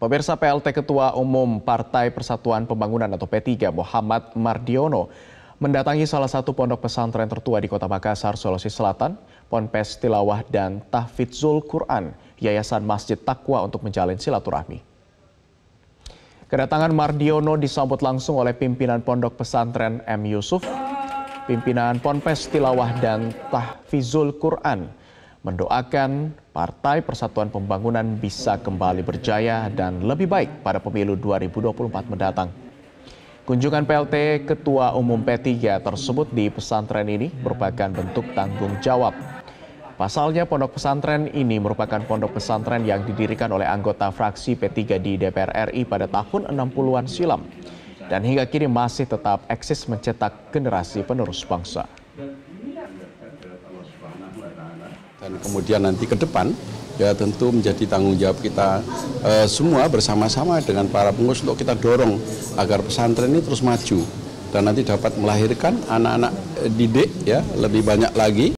Pemirsa PLT Ketua Umum Partai Persatuan Pembangunan atau P3 Muhammad Mardiono mendatangi salah satu pondok pesantren tertua di Kota Makassar, Sulawesi Selatan, Ponpes Tilawah dan Tahfidzul Quran, Yayasan Masjid Takwa untuk menjalin silaturahmi. Kedatangan Mardiono disambut langsung oleh pimpinan pondok pesantren M. Yusuf, pimpinan Ponpes Tilawah dan Tahfizul Quran, mendoakan Partai Persatuan Pembangunan bisa kembali berjaya dan lebih baik pada pemilu 2024 mendatang. Kunjungan PLT Ketua Umum P3 tersebut di pesantren ini merupakan bentuk tanggung jawab. Pasalnya pondok pesantren ini merupakan pondok pesantren yang didirikan oleh anggota fraksi P3 di DPR RI pada tahun 60-an silam dan hingga kini masih tetap eksis mencetak generasi penerus bangsa. Dan kemudian nanti ke depan ya tentu menjadi tanggung jawab kita e, semua bersama-sama dengan para pengurus untuk kita dorong agar pesantren ini terus maju dan nanti dapat melahirkan anak-anak didik ya lebih banyak lagi.